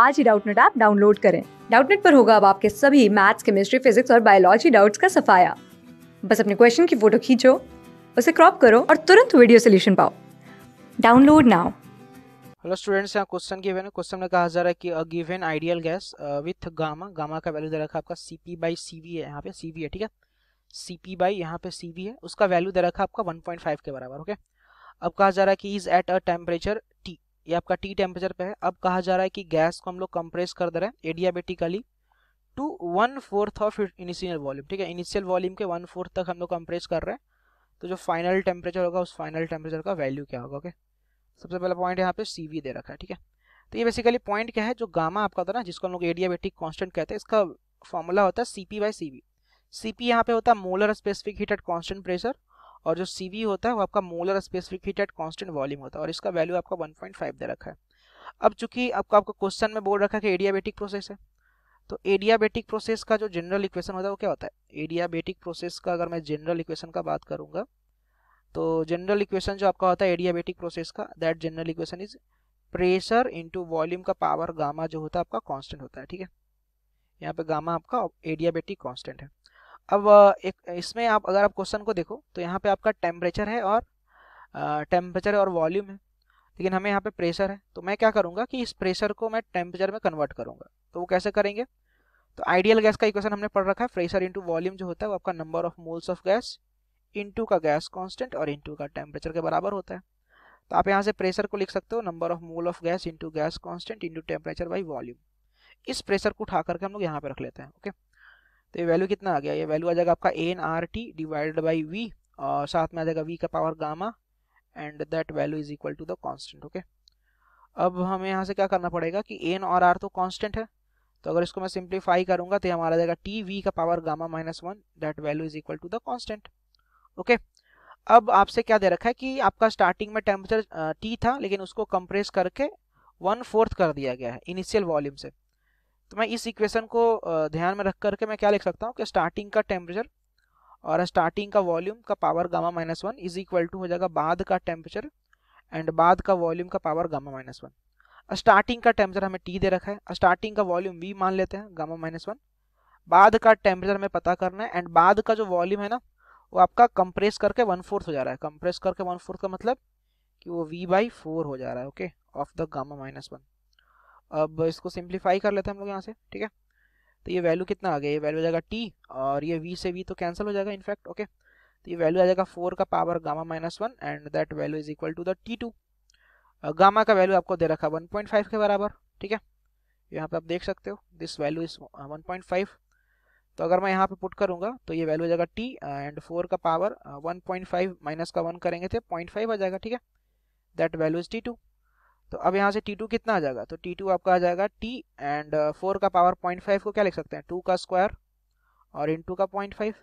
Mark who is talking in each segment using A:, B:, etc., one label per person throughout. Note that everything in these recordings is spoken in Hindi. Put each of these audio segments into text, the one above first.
A: आज ही डाउटनेट ऐप डाउनलोड करें डाउटनेट पर होगा अब आपके सभी मैथ्स केमिस्ट्री फिजिक्स और बायोलॉजी डाउट्स का सफाया बस अपने क्वेश्चन की फोटो खींचो उसे क्रॉप करो और तुरंत वीडियो सोल्यूशन पाओ डाउनलोड नाउ
B: हेलो स्टूडेंट्स यहाँ क्वेश्चन गिवन है क्वेश्चन में कहा जा रहा है कि a given ideal gas with gamma gamma का वैल्यू दे रखा है आपका C P by C V है यहाँ पे सी वी है ठीक है सी पी बाई यहाँ पे सी वी है उसका वैल्यू दे रखा है आपका 1.5 के बराबर ओके अब कहा जा रहा है कि is at a temperature T ये आपका टी टेम्परेचर पे है अब कहा जा रहा है कि गैस को हम लोग कंप्रेस कर दे रहे हैं adiabatically to one fourth of initial volume ठीक है इनिशियल वॉल्यूम के वन फोर्थ तक हम लोग कंप्रेस कर रहे हैं तो जो फाइनल टेम्परेचर होगा उस फाइनल टेम्परेचर का वैल्यू क्या होगा ओके सबसे पहला पॉइंट यहाँ पे सी दे रखा है ठीक है तो ये बेसिकली पॉइंट क्या है जो गामा आपका है ना जिसको हम लोग एडियाबेटिक कॉन्स्टेंट कहते हैं इसका फॉर्मूला होता है C P by C C P यहाँ पे होता है molar specific heat at constant pressure और जो सी वी होता है वो आपका molar specific heat at constant volume होता है और इसका वैल्यू आपका 1.5 दे रखा है अब चूंकि आपको आपको क्वेश्चन में बोल रखा है कि एडियाबेटिक प्रोसेस है तो एडियाबेटिक प्रोसेस का जो जनरल इक्वेशन होता है वो क्या होता है एडियाबेटिक प्रोसेस का अगर मैं जनरल इक्वेशन का बात करूंगा तो जनरल इक्वेशन जो आपका होता है एडियाबेटिक प्रोसेस का that general equation is pressure into volume का पावर गामा जो होता है आपका कॉन्स्टेंट होता है ठीक है यहाँ पे गामा आपका एडियाबेटिक कॉन्स्टेंट है अब एक इसमें आप अगर आप क्वेश्चन को देखो तो यहाँ पे आपका टेम्परेचर है और टेम्परेचर और वॉल्यूम है लेकिन हमें यहाँ पे प्रेशर है तो मैं क्या करूँगा कि इस प्रेशर को मैं टेम्परेचर में कन्वर्ट करूँगा तो वो कैसे करेंगे तो आइडियल गैस का इक्वेशन हमने पढ़ रखा है प्रेशर इंटू वॉल्यूम जो होता है वो आपका number of moles of gas into का गैस कॉन्स्टेंट और इंटू का टेम्परेचर के बराबर होता है तो आप यहाँ से प्रेशर को लिख सकते हो number of mole of gas into gas constant into temperature by volume इस प्रेशर को उठा करके हम लोग यहाँ पर रख लेते हैं ओके okay? तो ये वैल्यू कितना आ गया ये वैल्यू आ जाएगा आपका A N R T divided by V और साथ में आ जाएगा वी का power gamma and that value is equal to the constant okay अब हमें यहाँ से क्या करना पड़ेगा कि एन और आर तो कॉन्स्टेंट है तो अगर इसको मैं सिंप्लीफाई करूंगा तो हमारा जाएगा टी वी का power gamma minus one that value is equal to the constant okay अब आपसे क्या दे रखा है कि आपका स्टार्टिंग में टेम्परेचर टी था लेकिन उसको कंप्रेस करके वन फोर्थ कर दिया गया है इनिशियल वॉल्यूम से तो मैं इस इक्वेशन को ध्यान में रख करके मैं क्या लिख सकता हूँ कि स्टार्टिंग का टेम्परेचर और स्टार्टिंग का वॉल्यूम का power gamma minus one is equal to हो जाएगा बाद का टेम्परेचर एंड बाद का वॉल्यूम का power gamma minus one starting का टेम्परेचर हमें टी दे रखा है स्टार्टिंग का वॉल्यूम वी मान लेते हैं गामा माइनस वन बाद का टेम्परेचर हमें पता करना है एंड बाद का जो वॉल्यूम है ना वो आपका कंप्रेस करके वन फोर्थ हो जा रहा है कंप्रेस करके वन फोर्थ का मतलब कि वो वी बाई फोर हो जा रहा है okay of the gamma minus one अब इसको सिंप्लीफाई कर लेते हैं हम लोग यहाँ से ठीक है तो ये वैल्यू कितना आ गया ये वैल्यू आ जाएगा टी और ये वी से वी तो कैंसिल हो जाएगा इनफैक्ट ओके तो ये वैल्यू आ जाएगा फोर का power gamma minus one and that value is equal to the T two gamma का वैल्यू आपको दे रखा वन पॉइंट फाइव के बराबर ठीक है यहाँ पे आप देख सकते हो this value is one point five तो अगर मैं यहाँ पे पुट करूँगा तो ये वैल्यू आ जाएगा टी एंड फोर का power one point five minus का वन करेंगे तो पॉइंट फाइव आ जाएगा ठीक है that value is T two तो अब यहाँ से टी टू कितना आ जाएगा तो टी टू आपका आ जाएगा टी एंड फोर का पावर पॉइंट फाइव को क्या लिख सकते हैं टू का स्क्वायर और इन टू का point five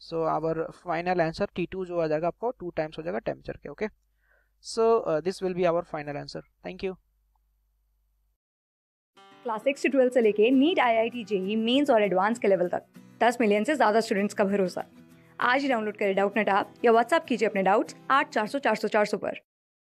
B: so our final answer T two जो आ जाएगा आपको टू टाइम्स हो जाएगा टेम्परेचर के okay so this will be our final answer thank you
A: class six से ट्वेल्थ से लेके NEET I I T JEE mains और एडवांस के लेवल तक दस मिलियन से ज़्यादा स्टूडेंट्स का भरोसा आज ही डाउनलोड करें डाउट नेट आप या व्हाट्सअप कीजिए अपने डाउट्स आठ चार सौ चार सौ चार सौ पर